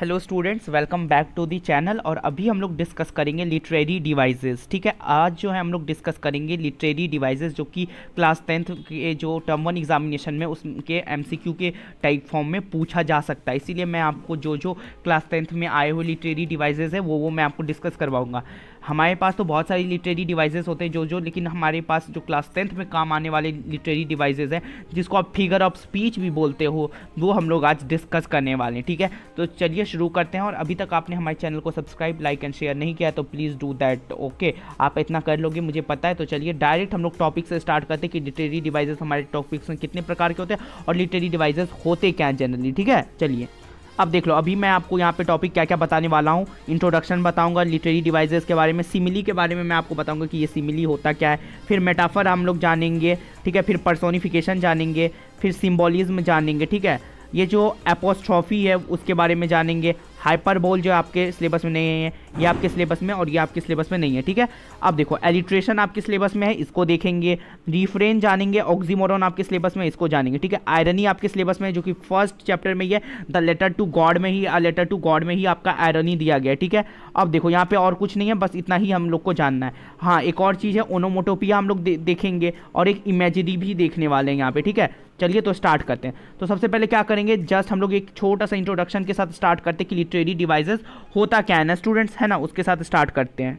hello students welcome back to the channel और अभी हम लोग डिस्कस करेंगे लिटरेरी डिवाइसेस ठीक है आज जो है हम लोग डिस्कस करेंगे लिटरेरी डिवाइसेस जो कि क्लास टेंथ के जो टर्म वन एग्जामिनेशन में उसके एमसीक्यू के टाइप फॉर्म में पूछा जा सकता है इसीलिए मैं आपको जो जो क्लास टेंथ में आए हुए लिटरेरी डिवाइजेज़ है वो वो मैं आपको डिस्कस करवाऊँगा हमारे पास तो बहुत सारी लिटरेरी डिवाइसेस होते हैं जो जो लेकिन हमारे पास जो क्लास टेंथ में काम आने वाले लिटरेरी डिवाइसेस हैं जिसको आप फिगर ऑफ स्पीच भी बोलते हो वो हम लोग आज डिस्कस करने वाले हैं ठीक है तो चलिए शुरू करते हैं और अभी तक आपने हमारे चैनल को सब्सक्राइब लाइक एंड शेयर नहीं किया तो प्लीज़ डू दैट ओके आप इतना कर लोगे मुझे पता है तो चलिए डायरेक्ट हम लोग टॉपिक से स्टार्ट करते हैं कि लिटरेरी डिवाइसेस हमारे टॉपिक्स में कितने प्रकार के होते हैं और लिटरेरी डिवाइसेज़ होते क्या जनरली ठीक है चलिए अब देख लो अभी मैं आपको यहाँ पे टॉपिक क्या क्या बताने वाला हूँ इंट्रोडक्शन बताऊँगा लिटरेरी डिवाइसेस के बारे में सिमिली के बारे में मैं आपको बताऊँगा कि ये सिमिली होता क्या है फिर मेटाफर हम लोग जानेंगे ठीक है फिर पर्सोनिफिकेशन जानेंगे फिर सिम्बोलिज्म जानेंगे ठीक है ये जो एपोस्ट्रॉफी है उसके बारे में जानेंगे हाइपरबोल जो आपके सिलेबस में नहीं है ये आपके सिलेबस में और ये आपके सिलेबस में नहीं है ठीक है अब देखो एलिट्रेशन आपके सिलेबस में है इसको देखेंगे रिफ्रेन जानेंगे ऑक्जीमोरॉन आपके सिलेबस में इसको जानेंगे ठीक है आयरनी आपके सिलेबस में जो कि फर्स्ट चैप्टर में ही है द लेटर टू गॉड में ही लेटर टू गॉड में ही आपका आयरनी दिया गया ठीक है अब देखो यहाँ पे और कुछ नहीं है बस इतना ही हम लोग को जानना है हाँ एक और चीज़ है ओनोमोटोपिया हम लोग दे, देखेंगे और एक इमेजरी भी देखने वाले हैं यहाँ पे ठीक है चलिए तो स्टार्ट करते हैं तो सबसे पहले क्या करेंगे जस्ट हम लोग एक छोटा सा इंट्रोडक्शन के साथ स्टार्ट करते हैं कि स्टडी डिवाइसेस होता क्या है ना स्टूडेंट्स है ना उसके साथ स्टार्ट करते हैं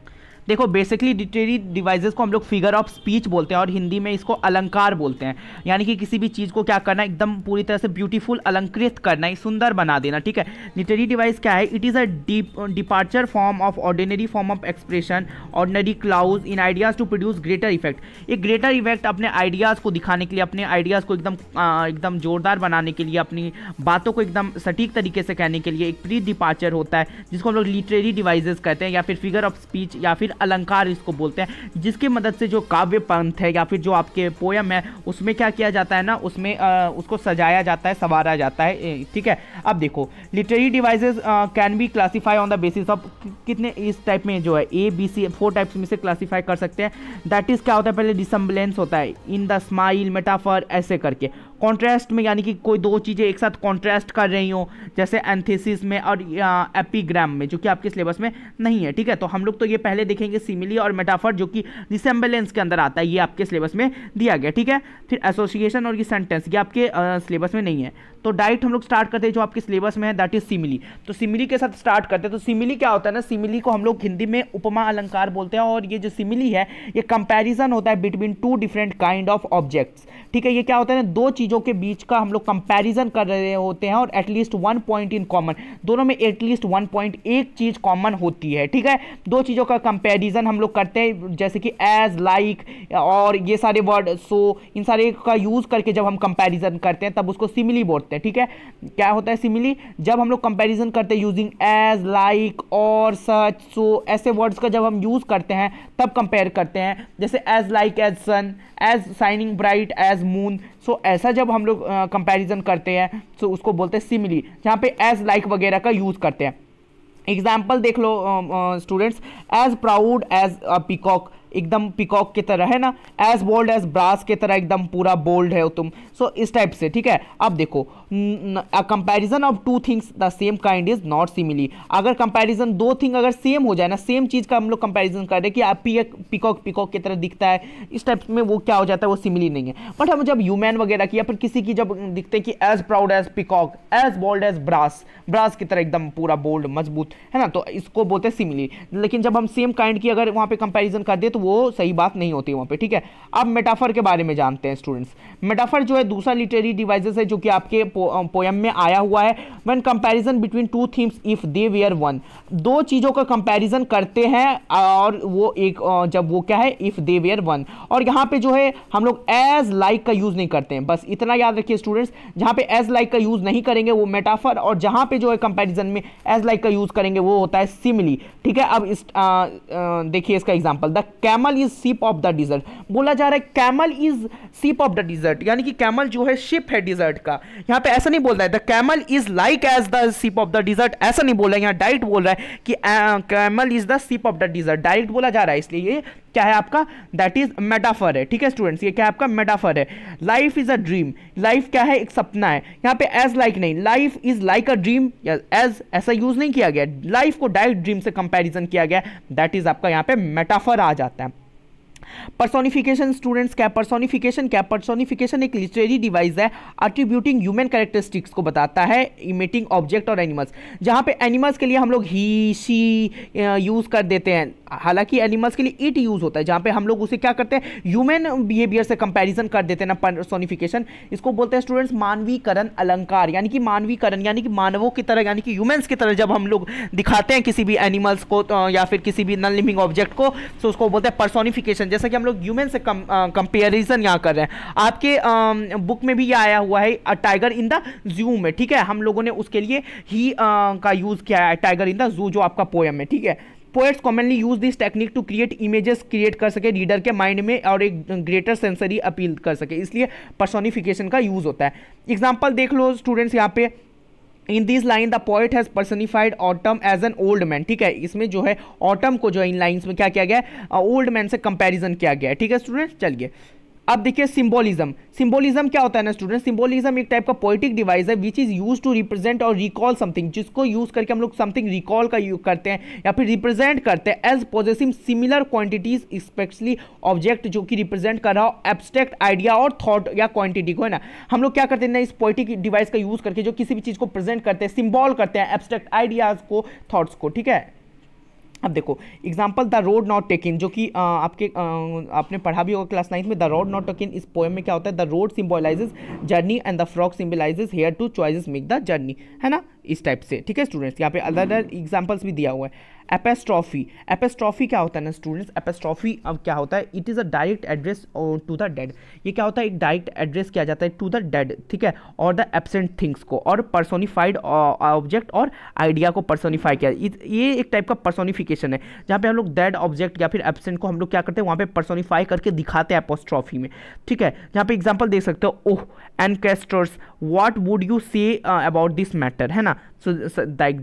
देखो बेसिकली डिटेरी डिवाइसेस को हम लोग फिगर ऑफ स्पीच बोलते हैं और हिंदी में इसको अलंकार बोलते हैं यानी कि किसी भी चीज़ को क्या करना एकदम पूरी तरह से ब्यूटीफुल अलंकृत करना सुंदर बना देना ठीक है लिटरेरी डिवाइस क्या है it is a departure form of ordinary form of expression ordinary clause in ideas to produce greater effect ये ग्रेटर इफेक्ट अपने आइडियाज़ को दिखाने के लिए अपने आइडियाज़ को एकदम एकदम जोरदार बनाने के लिए अपनी बातों को एकदम सटीक तरीके से कहने के लिए एक प्री डिपार्चर होता है जिसको हम लोग लिटरेरी डिवाइसेस कहते हैं या फिर फिगर ऑफ स्पीच या फिर अलंकार इसको बोलते हैं जिसकी मदद से जो काव्य पंथ है या फिर जो आपके पोयम है उसमें क्या किया जाता है ना उसमें आ, उसको सजाया जाता है संवारा जाता है ठीक है अब देखो literary devices can be classified on the basis of कितने इस टाइप में जो है A B C four types में से क्लासीफाई कर सकते हैं दैट इज़ क्या होता है पहले डिसम्बलेंस होता है इन द स्माइल मेटाफर ऐसे करके कॉन्ट्रास्ट में यानी कि कोई दो चीज़ें एक साथ कॉन्ट्रास्ट कर रही हो जैसे एंथेसिस में और एपीग्राम में जो कि आपके सिलेबस में नहीं है ठीक है तो हम लोग तो ये पहले देखेंगे देखेंगे सिमिली और मेटाफर जो कि रिसेंबलेंस के अंदर आता है ये आपके सिलेबस में दिया गया ठीक है फिर एसोसिएशन और ये सेंटेंस ये आपके सिलेबस में नहीं है तो डाइट हम लोग स्टार्ट करते हैं जो आपके सिलेबस में है दैट इज सिमिली तो सिमिली के साथ स्टार्ट करते हैं तो सिमिली क्या होता है ना सिमिली को हम लोग हिंदी में उपमा अलंकार बोलते हैं और ये जो सिमिली है ये कंपैरिजन होता है between two different kind of objects ठीक है ये क्या होता है ना दो चीज़ों के बीच का हम लोग कंपेरिजन कर रहे होते हैं और at least one point in common दोनों में एटलीस्ट वन पॉइंट एक चीज़ कॉमन होती है ठीक है दो चीज़ों का कंपेरिजन एडिशन हम लोग करते हैं जैसे कि एज लाइक और ये सारे वर्ड सो इन सारे का यूज़ करके जब हम कंपैरिजन करते हैं तब उसको सिमिली बोलते हैं ठीक है क्या होता है सिमिली जब हम लोग कंपैरिजन करते हैं यूजिंग एज लाइक और सच सो ऐसे वर्ड्स का जब हम यूज़ करते हैं तब कंपेयर करते हैं जैसे as like as sun as shining bright as moon so ऐसा जब हम लोग कंपेरिजन करते हैं सो so उसको बोलते हैं सिमिली जहाँ पे एज लाइक वगैरह का यूज़ करते हैं एग्जाम्पल देख लो students as proud as a peacock एकदम पिकॉक की तरह है ना एज बोल्ड एज ब्रास की तरह एकदम पूरा बोल्ड है तुम सो so, इस टाइप से ठीक है अब देखो comparison of two things the same kind is not simile अगर कंपैरिजन दो थिंग अगर सेम हो जाए ना सेम चीज़ का हम लोग कंपैरिजन कर रहे हैं कि आप पिकॉक पिकॉक की तरह दिखता है इस टाइप में वो क्या हो जाता है वो सिमिली नहीं है बट हम जब ह्यूमैन वगैरह की या फिर किसी की जब दिखते हैं कि as proud as peacock as bold as brass brass की तरह एकदम पूरा बोल्ड मजबूत है ना तो इसको बोलते हैं सिमिली लेकिन जब हम सेम काइंड की अगर वहाँ पर कंपेरिजन कर दे तो तो वो सही बात नहीं होती वहाँ पे ठीक है अब मेटाफर के बारे में जानते हैं स्टूडेंट्स मेटाफर जो है दूसरा लिटरेरी डिवाइसेस है जो कि आपके पो, पोयम में आया हुआ है one comparison between two themes if they were one दो चीज़ों का कंपैरिजन करते हैं और वो एक जब वो क्या है इफ़ दे वेयर वन और यहाँ पे जो है हम लोग एज लाइक का यूज़ नहीं करते हैं बस इतना याद रखिए स्टूडेंट्स जहाँ पे एज लाइक का यूज़ नहीं करेंगे वो मेटाफर और जहाँ पे जो है कंपेरिजन में एज लाइक का यूज़ करेंगे वो होता है सिमिली ठीक है अब इस देखिए इसका example the camel is ship of the desert बोला जा रहा है camel is ship of the desert यानी कि कैमल जो है शिप है डिजर्ट का यहां पे ऐसा नहीं बोल रहा है the camel is like as the ship of the desert ऐसा नहीं बोल रहा है यहां डायरेक्ट बोल रहा है कि camel is the ship of the desert direct बोला जा रहा है इसलिए क्या है आपका दैट इज मेटाफर है ठीक है स्टूडेंट्स ये क्या है आपका मेटाफर है life is a dream life क्या है एक सपना है यहाँ पे एज लाइक like नहीं life is like a dream as ऐसा यूज नहीं किया गया लाइफ को डायरेक्ट ड्रीम से कंपेरिजन किया गया दैट इज आपका यहाँ पे मेटाफर आ जाता है पर्सोनिफिकेशन स्टूडेंट्स क्या पर्सोनिफिकेशन क्या पर्सोनिफिकेशन एक लिटरेरी डिवाइस है अट्रीब्यूटिंग ह्यूमन कैरेक्टरिस्टिक्स को बताता है इमेटिंग ऑब्जेक्ट और एनिमल्स जहाँ पे एनिमल्स के लिए हम लोग ही शी यूज़ कर देते हैं हालांकि एनिमल्स के लिए इट यूज़ होता है जहाँ पे हम लोग उसे क्या करते हैं ह्यूमन बिहेवियर से कंपेरिजन कर देते हैं ना पर्सोनिफिकेशन इसको बोलते हैं स्टूडेंट्स मानवीकरण अलंकार यानी कि मानवीकरण यानी कि मानवों की तरह यानी कि ह्यूमन्स की तरह जब हम लोग दिखाते हैं किसी भी एनिमल्स को या फिर किसी भी नन लिविंग ऑब्जेक्ट को तो उसको बोलते हैं पर्सोनिफिकेशन जैसे कि हम लोग ह्यूमन से कम कंपेरिजन यहाँ कर रहे हैं आपके आ, बुक में भी ये आया हुआ है टाइगर इन द जू में ठीक है हम लोगों ने उसके लिए ही आ, का यूज़ किया है टाइगर इन द जू जो आपका पोएम है ठीक है poets commonly use this technique to create images create कर सके रीडर के माइंड में और एक ग्रेटर सेंसरी अपील कर सके इसलिए पर्सोनिफिकेशन का यूज़ होता है एग्जाम्पल देख लो स्टूडेंट्स यहाँ पे in this line the poet has personified autumn as an old man ठीक है इसमें जो है ऑटम को जो है इन लाइन्स में क्या किया गया ओल्ड मैन से कंपेरिजन किया गया ठीक है स्टूडेंट चलिए अब देखिए सिंबोलिज्म सिंबोलिज्म क्या होता है ना स्टूडेंट सिंबोलिज्म एक टाइप का पोइटिक डिवाइस है which is use to represent और रिकॉल समथिंग जिसको यूज करके हम लोग समथिंग रिकॉल का यूज करते हैं या फिर रिप्रेजेंट करते हैं as possessing similar quantities specially object जो कि रिप्रेजेंट कर रहा हो एब्स्ट्रैक्ट आइडिया और थॉट या क्वांटिटी को है ना हम लोग क्या करते हैं ना इस पोइटिक डिवाइस का यूज करके जो किसी भी चीज को प्रेजेंट करते हैं सिम्बॉल करते हैं एब्स्ट्रैक्ट आइडियाज को थॉट्स को ठीक है अब देखो example the road not taken जो कि आपके आ, आपने पढ़ा भी होगा क्लास नाइन्थ में द रोड नॉट टेकिन इस पोएम में क्या होता है the road symbolizes journey and the fork symbolizes here two choices make the journey है ना इस टाइप से ठीक है स्टूडेंट्स यहाँ पे अदर अदर एग्जाम्पल्स भी दिया हुआ है एपेस्ट्रॉफी एपेस्ट्रॉफी क्या होता है ना स्टूडेंट्स एपेस्ट्रॉफी अब क्या होता है it is a direct address to the dead ये क्या होता है एक डायरेक्ट एड्रेस किया जाता है टू द डेड ठीक है और द एबसेंट थिंग्स को और पर्सोनिफाइड ऑब्जेक्ट और आइडिया को पर्सोनिफाई किया ये एक टाइप का पर्सोनिफिकेशन है जहाँ पे हम लोग डेड ऑब्जेक्ट या फिर एबसेंट को हम लोग क्या करते हैं वहाँ पे पर्सोनिफाई करके दिखाते हैं एपोस्ट्रॉफी में ठीक है जहाँ पे एग्जाम्पल देख सकते हो oh ancestors what would you say about this matter है ना सो दाइक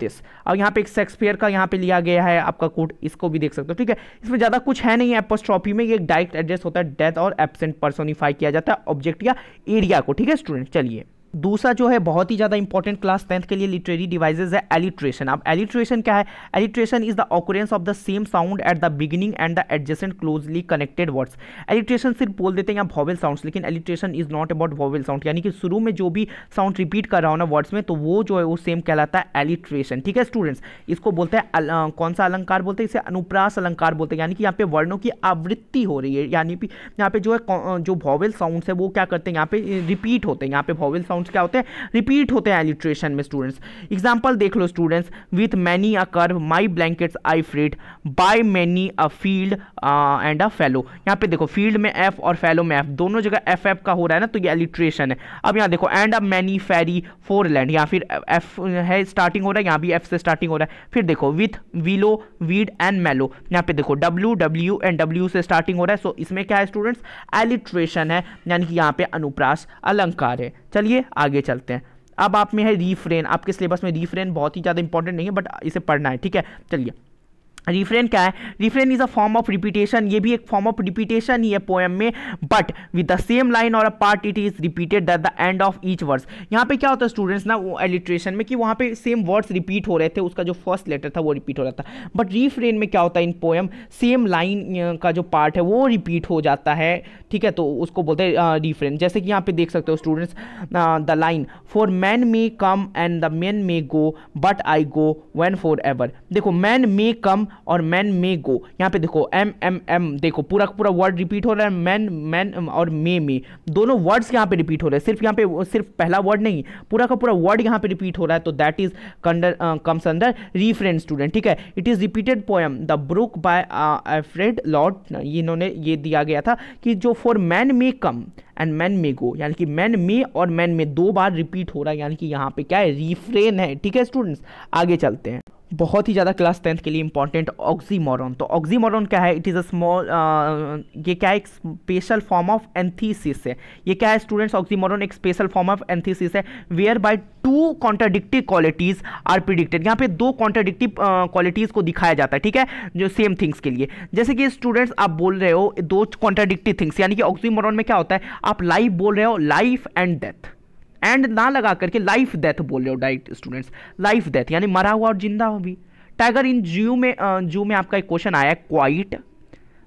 दिस अब यहाँ पे एक शेक्सपियर का यहाँ पे लिया गया है आपका कोट इसको भी देख सकते हो ठीक है इसमें ज़्यादा कुछ है नहीं एपोस्ट्रॉफी में ये एक डायरेक्ट एड्रेस होता है डेथ और एबसेंट पर्सोनिफाई किया जाता है ऑब्जेक्ट या एरिया को ठीक है स्टूडेंट चलिए दूसरा जो है बहुत ही ज़्यादा इंपॉर्टेंट क्लास टेंथ के लिए लिटरेरी डिवाइजेज है एलिट्रेशन अब एलिट्रेशन क्या है alliteration is the occurrence of the same sound at the beginning and the adjacent closely connected words alliteration सिर्फ बोल देते हैं यहाँ वॉवेल साउंड्स लेकिन alliteration is not about vowel sound यानी कि शुरू में जो भी साउंड रिपीट कर रहा हो ना वर्ड्स में तो वो जो है वो सेम कहलाता है एलिट्रेशन ठीक है स्टूडेंट्स इसको बोलते हैं कौन सा अलंकार बोलते हैं इसे अनुप्रास अलंकार बोलते हैं यानी कि यहाँ पे वर्णों की आवृत्ति हो रही है यानी कि यहाँ पे जो है जो वॉवेल साउंड्स है वो क्या करते हैं यहाँ पे रिपीट होते हैं यहाँ पे वॉवेल साउंड साउंड क्या होते हैं रिपीट होते हैं एलिट्रेशन में स्टूडेंट्स एग्जाम्पल देख लो students with many a curve my blankets I fret by many a field and a fellow यहाँ पे देखो फील्ड में एफ और फेलो में एफ दोनों जगह एफ एफ का हो रहा है ना तो ये एलिट्रेशन है अब यहाँ देखो and a many fairy for land या फिर एफ है स्टार्टिंग हो रहा है यहाँ भी एफ से स्टार्टिंग हो रहा है फिर देखो विथ वीलो वीड एंड मेलो यहाँ पे देखो डब्ल्यू डब्ल्यू एंड डब्ल्यू से स्टार्टिंग हो रहा है सो so, इसमें क्या है स्टूडेंट्स एलिट्रेशन है यानी कि यहाँ पे अनुप्रास अलंकार है चलिए आगे चलते हैं अब आप में है रीफ्रेन आपके सिलेबस में रीफ्रेन बहुत ही ज़्यादा इंपॉर्टेंट नहीं है बट इसे पढ़ना है ठीक है चलिए रिफ्रेन क्या है refrain is a form of repetition ये भी एक फॉर्म ऑफ रिपीटेशन ही है पोएम में but with the same line और a part it is repeated at the end of each words यहाँ पे क्या होता है स्टूडेंट्स ना वो एलिट्रेशन में कि वहाँ पे सेम वर्ड्स रिपीट हो रहे थे उसका जो फर्स्ट लेटर था वो रिपीट हो रहा था बट रिफ्रेन में क्या होता है इन पोएम सेम लाइन का जो पार्ट है वो रिपीट हो जाता है ठीक है तो उसको बोलते हैं रिफ्रेन जैसे कि यहाँ पे देख सकते हो students the line for men may come and the men may go but I go when forever एवर देखो मैन मे कम और मैन मे गो यहाँ पे देखो एम एम एम देखो पूरा पूरा वर्ड रिपीट हो रहा है मैन मैन um, और मे मे दोनों वर्ड्स यहाँ पे रिपीट हो रहे हैं सिर्फ यहाँ पे सिर्फ पहला वर्ड नहीं पूरा का पूरा वर्ड यहाँ पे रिपीट हो रहा है तो that is counter comes under refrain student ठीक है it is repeated poem the Brook by Alfred Lord इन्होंने ये दिया गया था कि जो for men may come and men may go यानी कि मैन मे और मैन मे दो बार रिपीट हो रहा है यानी कि यहाँ पे क्या है रिफ्रेन है ठीक है स्टूडेंट्स आगे चलते हैं बहुत ही ज़्यादा क्लास टेंथ के लिए इंपॉर्टेंट ऑक्सीमोरॉन तो ऑक्सीमोरॉन क्या है इट इज़ अ स्मॉल ये क्या है एक स्पेशल फॉर्म ऑफ एंथीसिस है ये क्या है स्टूडेंट्स ऑक्सीमोरॉन एक स्पेशल फॉर्म ऑफ एंथीसिस है whereby two contradictive qualities are predicted यहाँ पे दो कॉन्ट्राडिक्टिव क्वालिटीज़ uh, को दिखाया जाता है ठीक है जो सेम थिंग्स के लिए जैसे कि स्टूडेंट्स आप बोल रहे हो दो कॉन्ट्राडिक्टिव थिंग्स यानी कि ऑक्सीमोरॉन में क्या होता है आप लाइफ बोल रहे हो लाइफ एंड डेथ एंड ना लगा करके लाइफ डेथ बोल रहे हो डाइट स्टूडेंट्स लाइफ डेथ यानी मरा हुआ और जिंदा हो भी टाइगर इन जू में जू में आपका एक क्वेश्चन आया क्वाइट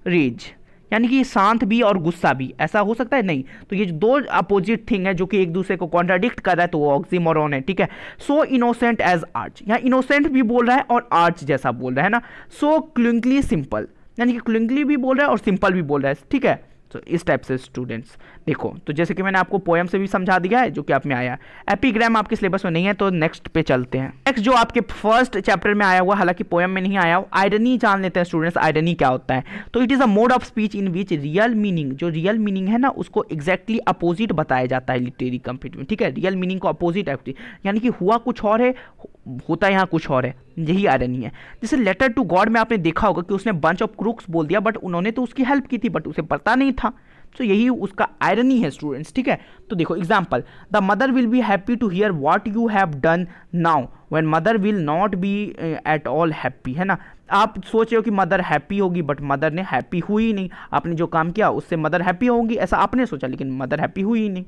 रेज यानी कि शांत भी और गुस्सा भी ऐसा हो सकता है नहीं तो ये दो अपोजिट थिंग है जो कि एक दूसरे को कॉन्ट्राडिक्ट कर रहा है तो वो ऑक्सीमोरॉन है ठीक है सो इनोसेंट एज आर्च यहाँ इनोसेंट भी बोल रहा है और आर्च जैसा बोल रहा है ना सो क्लिंकली सिंपल यानी कि क्लिंकली भी बोल रहा है और सिंपल भी बोल रहा है ठीक है तो इस टाइप से स्टूडेंट्स देखो तो जैसे कि मैंने आपको पोएम से भी समझा दिया है जो कि आप में आया एपीग्राम आपके सिलेबस में नहीं है तो नेक्स्ट पे चलते हैं नेक्स्ट जो आपके फर्स्ट चैप्टर में आया हुआ हालांकि पोएम में नहीं आया हुआ आयरनी जान लेते हैं स्टूडेंट्स आयरनी क्या होता है तो it is a mode of speech in which real meaning जो रियल मीनिंग है ना उसको एक्जैक्टली अपोजिट बताया जाता है लिटरेरी कंपनी में ठीक है रियल मीनिंग को अपोजिट एक्टिव यानी कि हुआ कुछ और है होता है यहाँ कुछ और है यही आयरनी है जैसे लेटर टू गॉड में आपने देखा होगा कि उसने बंच ऑफ क्रूक्स बोल दिया बट उन्होंने तो उसकी हेल्प की थी बट उसे पता नहीं था तो so, यही उसका आयरनी है स्टूडेंट्स ठीक है तो देखो example the mother will be happy to hear what you have done now when mother will not be at all happy है ना आप सोच रहे हो कि मदर हैप्पी होगी बट मदर ने हैप्पी हुई ही नहीं आपने जो काम किया उससे मदर हैप्पी होगी ऐसा आपने सोचा लेकिन मदर हैप्पी हुई ही नहीं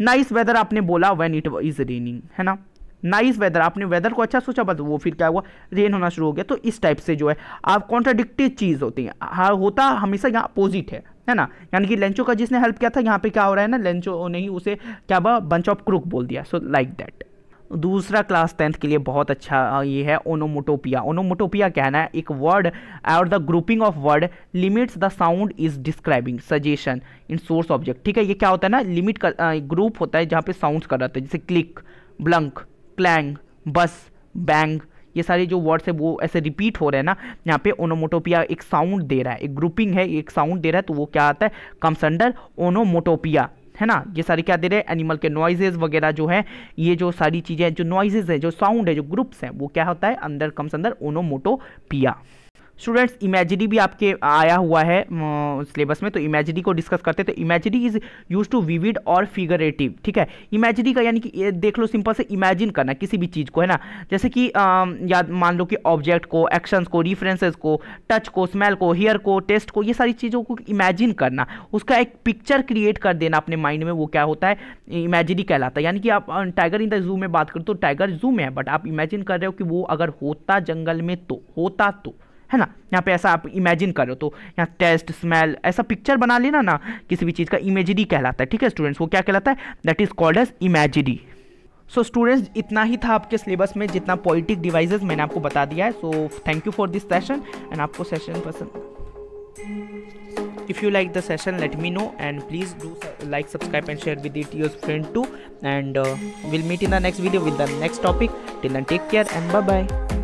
नाइस वेदर आपने बोला वैन इट इज़ रेनिंग है ना नाइस वेदर आपने वेदर को अच्छा सोचा बस वो फिर क्या हुआ रेन होना शुरू हो गया तो इस टाइप से जो है आप कॉन्ट्राडिक्टिव चीज़ होती है हाँ होता हमेशा यहाँ अपोजिट है है ना यानी कि लेंचो का जिसने हेल्प किया था यहाँ पे क्या हो रहा है ना लेंचो नहीं उसे क्या हुआ बंच ऑफ क्रुक बोल दिया सो लाइक दैट दूसरा क्लास टेंथ के लिए बहुत अच्छा ये है ओनोमोटोपिया ओनोमोटोपिया क्या है ना एक वर्ड और the grouping of word limits the sound is describing suggestion in source object ठीक है ये क्या होता है ना लिमिट का ग्रुप होता है जहाँ पे साउंड्स कर रहा हैं जैसे click blank clang buzz bang ये सारे जो वर्ड्स है वो ऐसे रिपीट हो रहे हैं ना यहाँ पे ओनोमोटोपिया एक साउंड दे रहा है एक ग्रुपिंग है एक साउंड दे रहा है तो वो क्या आता है कम्स अंडर ओनोमोटोपिया है ना ये सारे क्या दे रहे हैं एनिमल के नॉइजेज वगैरह जो है ये जो सारी चीज़ें जो नॉइजेज है जो साउंड है जो ग्रुप्स हैं वो क्या होता है अंदर कम्स अंदर ओनोमोटोपिया स्टूडेंट्स इमेजरी भी आपके आया हुआ है सिलेबस में तो इमेजरी को डिस्कस करते तो imagery is use to vivid और फिगरेटिव ठीक है इमेजरी का यानी कि देख लो सिंपल से इमेजिन करना किसी भी चीज़ को है ना जैसे कि याद मान लो कि ऑब्जेक्ट को एक्शंस को रिफरेंसेस को टच को स्मेल को हेयर को टेस्ट को ये सारी चीज़ों को इमेजिन करना उसका एक पिक्चर क्रिएट कर देना अपने माइंड में वो क्या होता है इमेजरी कहलाता है यानी कि आप टाइगर इन द जू में बात करो तो टाइगर जू में है बट आप इमेजिन कर रहे हो कि वो अगर होता जंगल में तो होता तो है ना यहाँ पे ऐसा आप इमेजिन करो तो यहाँ टेस्ट स्मेल ऐसा पिक्चर बना लेना ना किसी भी चीज़ का इमेजरी कहलाता है ठीक है स्टूडेंट्स वो क्या कहलाता है that is called as imagery so students इतना ही था आपके सिलेबस में जितना पॉलिटिक डिवाइसेस मैंने आपको बता दिया है so thank you for this session and आपको सेशन पसंद if you like the session let me know and please do like subscribe and share with it your friend too and will meet in the next video with the next topic till till take care and bye bye